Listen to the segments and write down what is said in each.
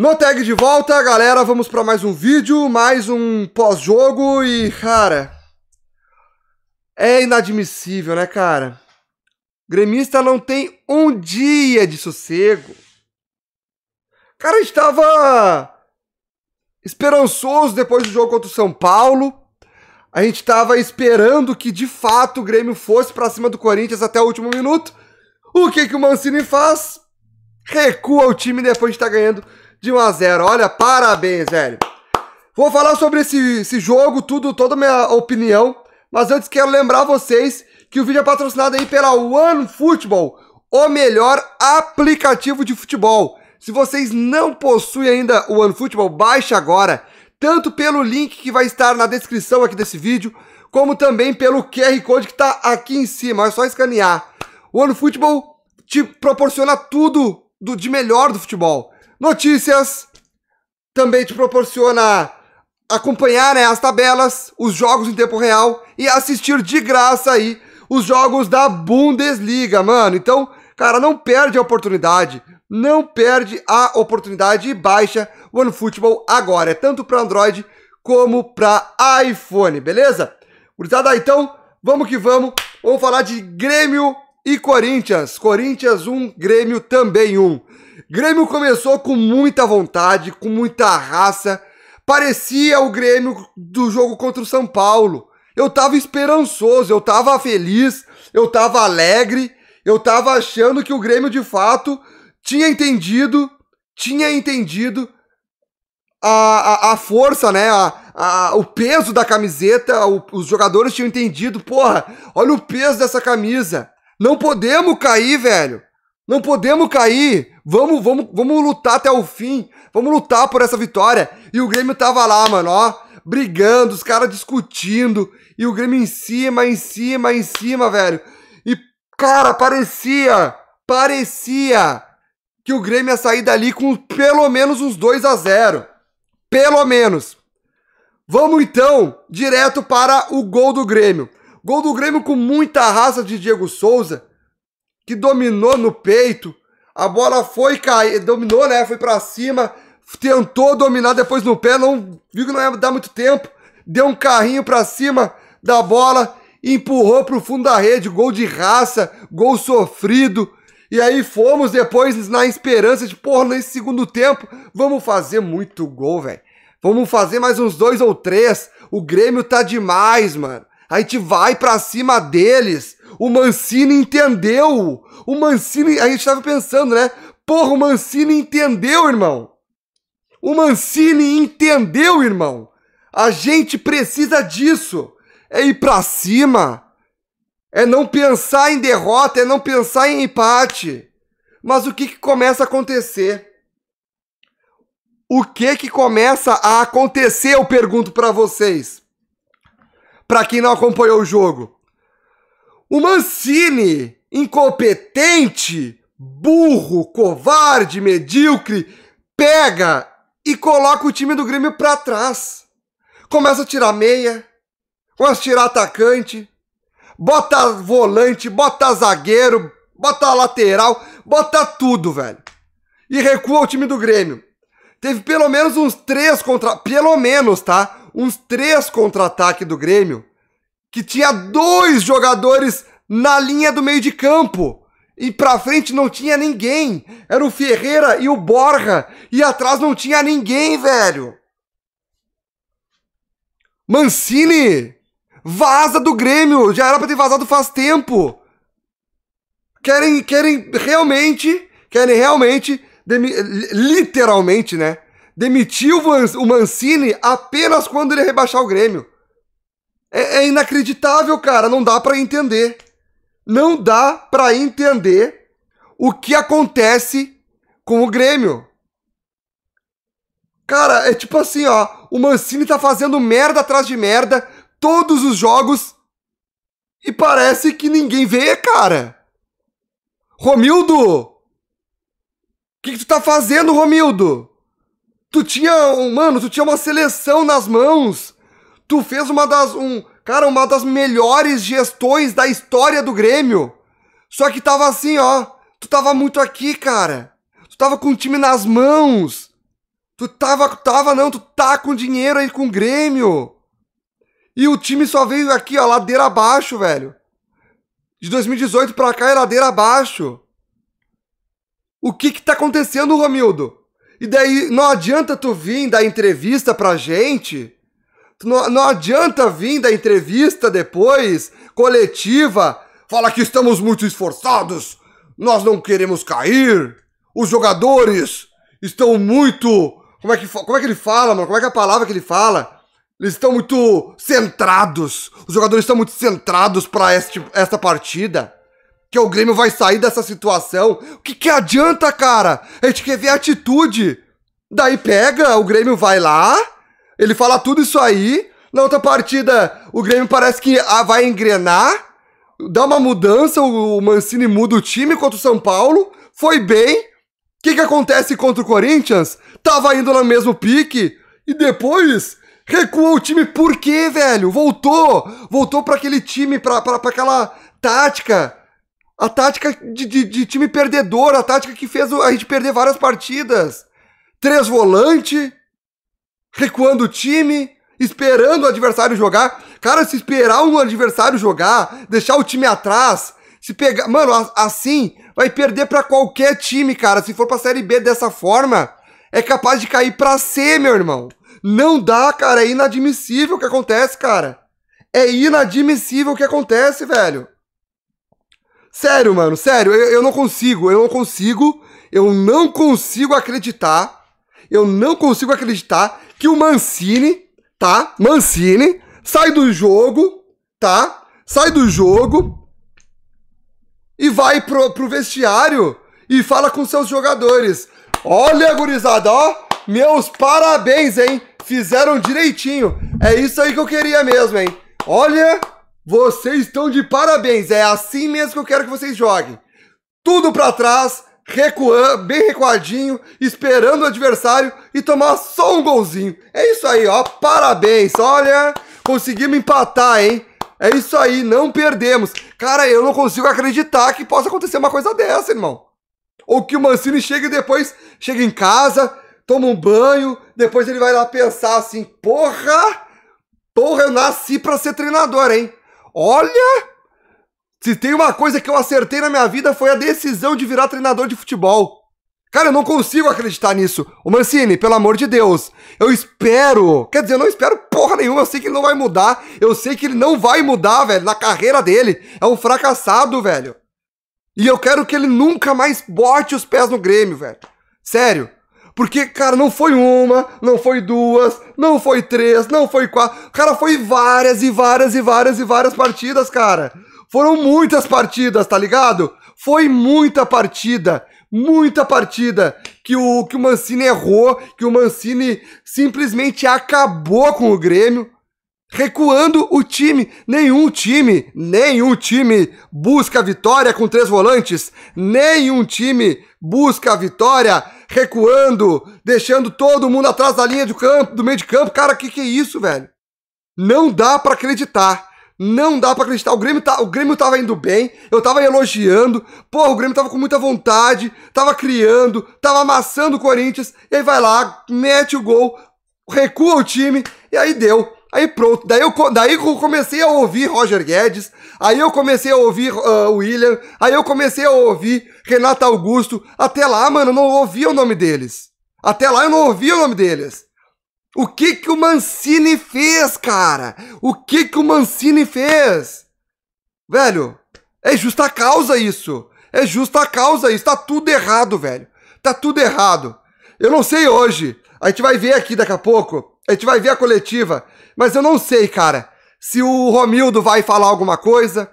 No tag de volta, galera, vamos para mais um vídeo, mais um pós-jogo e, cara, é inadmissível, né, cara? Gremista não tem um dia de sossego. Cara, estava esperançoso depois do jogo contra o São Paulo. A gente estava esperando que de fato o Grêmio fosse para cima do Corinthians até o último minuto. O que que o Mancini faz? Recua o time depois de estar tá ganhando de 1 a 0 Olha, parabéns, velho. Vou falar sobre esse, esse jogo, tudo, toda a minha opinião. Mas antes quero lembrar vocês que o vídeo é patrocinado aí pela OneFootball, o melhor aplicativo de futebol. Se vocês não possuem ainda o OneFootball, baixe agora, tanto pelo link que vai estar na descrição aqui desse vídeo, como também pelo QR Code que está aqui em cima, é só escanear. O OneFootball te proporciona tudo do, de melhor do futebol. Notícias também te proporciona acompanhar né, as tabelas, os jogos em tempo real e assistir de graça aí os jogos da Bundesliga, mano. Então, cara, não perde a oportunidade. Não perde a oportunidade e baixa o OneFootball agora. É tanto para Android como para iPhone, beleza? Gurizada, então, vamos que vamos. Vamos falar de Grêmio e Corinthians. Corinthians 1, Grêmio também 1. Grêmio começou com muita vontade, com muita raça. Parecia o Grêmio do jogo contra o São Paulo. Eu tava esperançoso, eu tava feliz, eu tava alegre, eu tava achando que o Grêmio de fato tinha entendido, tinha entendido a, a, a força, né? A, a, o peso da camiseta, o, os jogadores tinham entendido, porra, olha o peso dessa camisa. Não podemos cair, velho. Não podemos cair. Vamos, vamos, vamos lutar até o fim. Vamos lutar por essa vitória. E o Grêmio tava lá, mano, ó. Brigando, os caras discutindo. E o Grêmio em cima, em cima, em cima, velho. E, cara, parecia. Parecia que o Grêmio ia sair dali com pelo menos uns 2 a 0 Pelo menos. Vamos então direto para o gol do Grêmio. Gol do Grêmio com muita raça de Diego Souza, que dominou no peito a bola foi cair, dominou, né? Foi para cima, tentou dominar depois no pé, não viu que não ia dar muito tempo. Deu um carrinho para cima da bola, empurrou pro fundo da rede, gol de raça, gol sofrido. E aí fomos depois na esperança de, porra, nesse segundo tempo, vamos fazer muito gol, velho. Vamos fazer mais uns dois ou três. O Grêmio tá demais, mano. A gente vai pra cima deles. O Mancini entendeu o Mancini, a gente estava pensando, né? Porra, o Mancini entendeu, irmão. O Mancini entendeu, irmão. A gente precisa disso. É ir para cima. É não pensar em derrota, é não pensar em empate. Mas o que, que começa a acontecer? O que que começa a acontecer? Eu pergunto para vocês. Para quem não acompanhou o jogo, o Mancini incompetente, burro, covarde, medíocre, pega e coloca o time do Grêmio para trás. Começa a tirar meia, começa a tirar atacante, bota volante, bota zagueiro, bota lateral, bota tudo, velho. E recua o time do Grêmio. Teve pelo menos uns três contra. Pelo menos, tá? Uns três contra-ataque do Grêmio. Que tinha dois jogadores na linha do meio de campo. E pra frente não tinha ninguém. Era o Ferreira e o Borja. E atrás não tinha ninguém, velho. Mancini! Vaza do Grêmio! Já era pra ter vazado faz tempo. Querem, querem realmente, querem realmente, literalmente, né? Demitiu o Mancini apenas quando ele rebaixar o Grêmio. É, é inacreditável, cara. Não dá para entender não dá para entender o que acontece com o Grêmio. Cara, é tipo assim, ó, o Mancini tá fazendo merda atrás de merda todos os jogos e parece que ninguém vê, cara. Romildo! O que, que tu tá fazendo, Romildo? Tu tinha, mano, tu tinha uma seleção nas mãos. Tu fez uma das um Cara, uma das melhores gestões da história do Grêmio. Só que tava assim, ó. Tu tava muito aqui, cara. Tu tava com o time nas mãos. Tu tava, tava não, tu tá com dinheiro aí com o Grêmio. E o time só veio aqui, ó, ladeira abaixo, velho. De 2018 pra cá é ladeira abaixo. O que que tá acontecendo, Romildo? E daí não adianta tu vir dar entrevista pra gente não, adianta vir da entrevista depois, coletiva, fala que estamos muito esforçados, nós não queremos cair, os jogadores estão muito. Como é que, como é que ele fala, mano? Como é que é a palavra que ele fala? Eles estão muito centrados. Os jogadores estão muito centrados para esta partida. Que o Grêmio vai sair dessa situação. O que, que adianta, cara? A gente quer ver a atitude. Daí pega, o Grêmio vai lá, ele fala tudo isso aí. Na outra partida, o Grêmio parece que ah, vai engrenar. Dá uma mudança, o Mancini muda o time contra o São Paulo. Foi bem. O que, que acontece contra o Corinthians? Tava indo no mesmo pique. E depois recuou o time. Por quê, velho? Voltou. Voltou para aquele time, para aquela tática. A tática de, de, de, time perdedor, a tática que fez a gente perder várias partidas. Três volante, recuando o time, esperando o adversário jogar. Cara, se esperar um adversário jogar, deixar o time atrás, se pegar. Mano, assim vai perder para qualquer time, cara. Se for pra Série B dessa forma, é capaz de cair pra C, meu irmão. Não dá, cara. É inadmissível o que acontece, cara. É inadmissível o que acontece, velho. Sério, mano, sério, eu, eu não consigo, eu não consigo, eu não consigo acreditar, eu não consigo acreditar que o Mancini, tá? Mancini sai do jogo, tá? Sai do jogo e vai pro, pro vestiário e fala com seus jogadores. Olha, gurizada, ó, meus parabéns, hein? Fizeram direitinho. É isso aí que eu queria mesmo, hein? Olha, vocês estão de parabéns. É assim mesmo que eu quero que vocês joguem. Tudo para trás, recuando, bem recuadinho, esperando o adversário e tomar só um golzinho. É isso aí, ó. Parabéns. Olha, conseguimos empatar, hein? É isso aí, não perdemos. Cara, eu não consigo acreditar que possa acontecer uma coisa dessa, irmão. Ou que o Mancini chegue depois chega em casa, toma um banho, depois ele vai lá pensar assim: porra, porra, eu nasci pra ser treinador, hein? Olha! Se tem uma coisa que eu acertei na minha vida foi a decisão de virar treinador de futebol. Cara, eu não consigo acreditar nisso. O Mancini, pelo amor de Deus, eu espero. Quer dizer, eu não espero porra nenhuma. Eu sei que ele não vai mudar. Eu sei que ele não vai mudar, velho, na carreira dele. É um fracassado, velho. E eu quero que ele nunca mais bote os pés no Grêmio, velho. Sério. Porque, cara, não foi uma, não foi duas, não foi três, não foi quatro. Cara, foi várias e várias e várias e várias partidas, cara. Foram muitas partidas, tá ligado? Foi muita partida, muita partida que o, que o Mancini errou, que o Mancini simplesmente acabou com o Grêmio, recuando o time. Nenhum time, nenhum time busca vitória com três volantes, nenhum time busca vitória recuando, deixando todo mundo atrás da linha campo, do meio de campo. Cara, que que é isso, velho? Não dá para acreditar. Não dá para acreditar. O Grêmio, tá, o Grêmio tava indo bem, eu tava elogiando. Porra, o Grêmio tava com muita vontade, tava criando, tava amassando o Corinthians. E aí vai lá, mete o gol, recua o time, e aí deu. Aí pronto, daí eu, daí eu comecei a ouvir Roger Guedes, aí eu comecei a ouvir uh, William, aí eu comecei a ouvir Renato Augusto. Até lá, mano, eu não ouvia o nome deles. Até lá eu não ouvia o nome deles. O que que o Mancini fez, cara? O que que o Mancini fez? Velho, é justa causa isso. É justa causa isso. Tá tudo errado, velho. Tá tudo errado. Eu não sei hoje. A gente vai ver aqui daqui a pouco. A gente vai ver a coletiva. Mas eu não sei, cara, se o Romildo vai falar alguma coisa.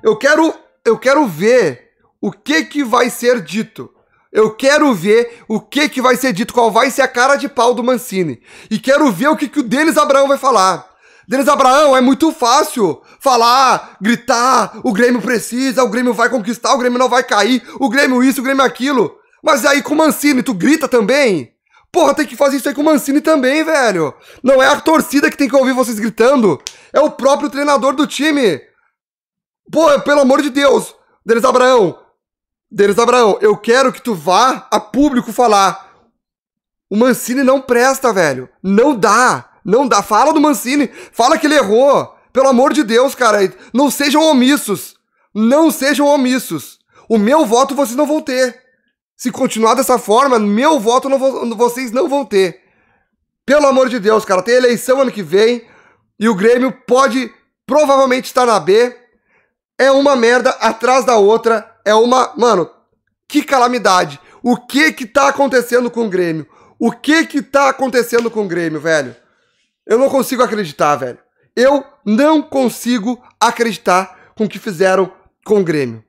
Eu quero, eu quero ver o que que vai ser dito. Eu quero ver o que, que vai ser dito, qual vai ser a cara de pau do Mancini. E quero ver o que, que o Denis Abraão vai falar. Denis Abraão, é muito fácil falar, gritar, o Grêmio precisa, o Grêmio vai conquistar, o Grêmio não vai cair, o Grêmio isso, o Grêmio aquilo. Mas aí com o Mancini, tu grita também? Porra, tem que fazer isso aí com o Mancini também, velho. Não é a torcida que tem que ouvir vocês gritando, é o próprio treinador do time. Porra, pelo amor de Deus, Denis Abraão, Denis Abraão, eu quero que tu vá a público falar. O Mancini não presta, velho. Não dá. Não dá. Fala do Mancini. Fala que ele errou. Pelo amor de Deus, cara. Não sejam omissos. Não sejam omissos. O meu voto vocês não vão ter. Se continuar dessa forma, meu voto não vocês não vão ter. Pelo amor de Deus, cara. Tem eleição ano que vem. E o Grêmio pode provavelmente estar na B. É uma merda atrás da outra é uma. Mano, que calamidade. O que que tá acontecendo com o Grêmio? O que que tá acontecendo com o Grêmio, velho? Eu não consigo acreditar, velho. Eu não consigo acreditar com o que fizeram com o Grêmio.